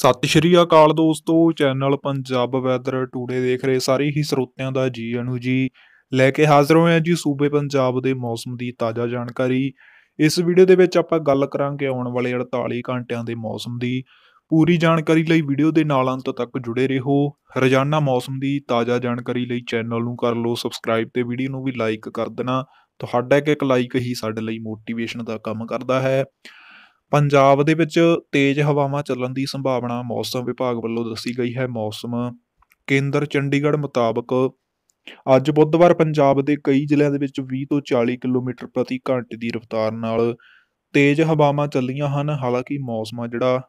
ਸਤਿ ਸ਼੍ਰੀ ਅਕਾਲ ਦੋਸਤੋ channel Punjab weather today ਦੇਖ ਰਹੇ ਸਾਰੇ ਹੀ ਸਰੋਤਿਆਂ ਦਾ ਜੀ ਅਨੂ ਜੀ ਲੈ ਕੇ ਹਾਜ਼ਰ ਆ ਜੀ ਸੂਬੇ ਪੰਜਾਬ ਦੇ ਮੌਸਮ ਦੀ ਤਾਜ਼ਾ ਜਾਣਕਾਰੀ ਇਸ ਵੀਡੀਓ ਦੇ ਵਿੱਚ ਆਪਾਂ ਗੱਲ ਕਰਾਂਗੇ ਆਉਣ ਵਾਲੇ 48 ਘੰਟਿਆਂ ਦੇ ਮੌਸਮ ਦੀ ਪੂਰੀ ਜਾਣਕਾਰੀ ਲਈ ਵੀਡੀਓ ਦੇ ਨਾਲ ਅੰਤ ਤੱਕ ਜੁੜੇ ਰਹੋ ਰੋਜ਼ਾਨਾ ਮੌਸਮ ਦੀ ਤਾਜ਼ਾ ਜਾਣਕਾਰੀ ਲਈ ਚੈਨਲ ਨੂੰ ਕਰ ਲਓ ਸਬਸਕ੍ਰਾਈਬ ਤੇ ਵੀਡੀਓ ਨੂੰ ਵੀ ਲਾਈਕ ਕਰ ਦੇਣਾ ਤੁਹਾਡਾ ਇੱਕ ਇੱਕ ਲਾਈਕ ਹੀ ਸਾਡੇ ਲਈ ਮੋਟੀਵੇਸ਼ਨ ਦਾ ਕੰਮ ਕਰਦਾ ਹੈ ਪੰਜਾਬ ਦੇ ਵਿੱਚ ਤੇਜ਼ ਹਵਾਵਾਂ ਚੱਲਣ ਦੀ ਸੰਭਾਵਨਾ ਮੌਸਮ ਵਿਭਾਗ ਵੱਲੋਂ ਦੱਸੀ ਗਈ ਹੈ ਮੌਸਮ ਕੇਂਦਰ ਚੰਡੀਗੜ੍ਹ ਮੁਤਾਬਕ ਅੱਜ ਬੁੱਧਵਾਰ ਪੰਜਾਬ ਦੇ ਕਈ ਜ਼ਿਲ੍ਹਿਆਂ ਦੇ ਵਿੱਚ 20 ਤੋਂ 40 ਕਿਲੋਮੀਟਰ ਪ੍ਰਤੀ ਘੰਟੇ ਦੀ ਰਫ਼ਤਾਰ ਨਾਲ ਤੇਜ਼ ਹਵਾਵਾਂ ਚੱਲੀਆਂ ਹਨ ਹਾਲਾਂਕਿ ਮੌਸਮ ਜਿਹੜਾ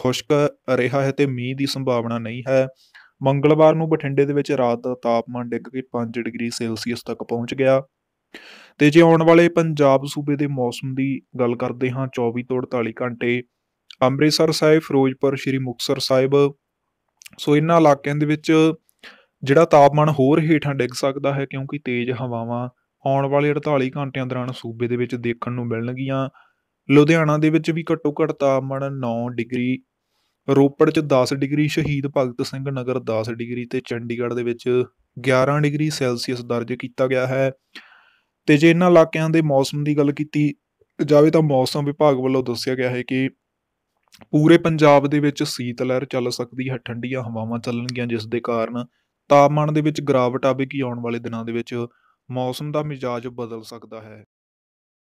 ਖੁਸ਼ਕ ਰਿਹਾ ਹੈ ਤੇ ਮੀਂਹ ਦੀ ਸੰਭਾਵਨਾ ਨਹੀਂ ਹੈ ਮੰਗਲਵਾਰ ਨੂੰ ਬਠਿੰਡੇ ਦੇ ਵਿੱਚ ਰਾਤ ਦਾ ਤਾਪਮਾਨ ਡਿੱਗ ਕੇ 5 ਡਿਗਰੀ ਸੈਲਸੀਅਸ ਤੱਕ ਪਹੁੰਚ ਗਿਆ ਤੇ ਜੇ ਆਉਣ ਵਾਲੇ ਪੰਜਾਬ ਸੂਬੇ ਦੇ ਮੌਸਮ ਦੀ ਗੱਲ ਕਰਦੇ ਹਾਂ 24 ਤੋਂ 48 ਘੰਟੇ ਅੰਮ੍ਰਿਤਸਰ ਸਾਹਿਬ ਫਿਰੋਜ਼ਪੁਰ ਸ਼੍ਰੀ ਮੁਕਤਸਰ ਸਾਹਿਬ ਸੋ ਇਹਨਾਂ ਇਲਾਕਿਆਂ ਦੇ ਵਿੱਚ ਜਿਹੜਾ ਤਾਪਮਾਨ ਹੋਰ ਹੇਠਾਂ ਡਿੱਗ ਸਕਦਾ ਹੈ ਕਿਉਂਕਿ ਤੇਜ਼ ਹਵਾਵਾਂ ਆਉਣ ਵਾਲੇ 48 ਘੰਟਿਆਂ ਦੌਰਾਨ ਸੂਬੇ ਦੇ ਵਿੱਚ ਦੇਖਣ ਨੂੰ ਮਿਲਣਗੀਆਂ ਲੁਧਿਆਣਾ ਦੇ ਵਿੱਚ ਵੀ ਘੱਟੋ ਘੱਟ ਤਾਪਮਾਨ 9 ਡਿਗਰੀ ਰੋਪੜ 'ਚ 10 ਡਿਗਰੀ ਸ਼ਹੀਦ ਭਗਤ ਸਿੰਘ ਨਗਰ 10 ਡਿਗਰੀ ਤੇ ਚੰਡੀਗੜ੍ਹ ਦੇ ਵਿੱਚ 11 ਡਿਗਰੀ ਸੈਲਸੀਅਸ ਦਰਜ ਕੀਤਾ ਗਿਆ ਹੈ ਤੇ ਜੇ ਇਹਨਾਂ ਇਲਾਕਿਆਂ ਦੇ ਮੌਸਮ ਦੀ ਗੱਲ ਕੀਤੀ ਜਾਵੇ ਤਾਂ ਮੌਸਮ ਵਿਭਾਗ ਵੱਲੋਂ ਦੱਸਿਆ ਗਿਆ ਹੈ ਕਿ ਪੂਰੇ ਪੰਜਾਬ ਦੇ ਵਿੱਚ ਸੀਤ ਲਹਿਰ ਚੱਲ ਸਕਦੀ ਹੈ ਠੰਡੀਆਂ ਹਵਾਵਾਂ ਚੱਲਣਗੀਆਂ ਜਿਸ ਦੇ ਕਾਰਨ ਤਾਪਮਾਨ ਦੇ ਵਿੱਚ ਗਰਾਵਟ ਆਵੇਗੀ ਆਉਣ ਵਾਲੇ ਦਿਨਾਂ ਦੇ ਵਿੱਚ ਮੌਸਮ ਦਾ ਮਿਜਾਜ ਬਦਲ ਸਕਦਾ ਹੈ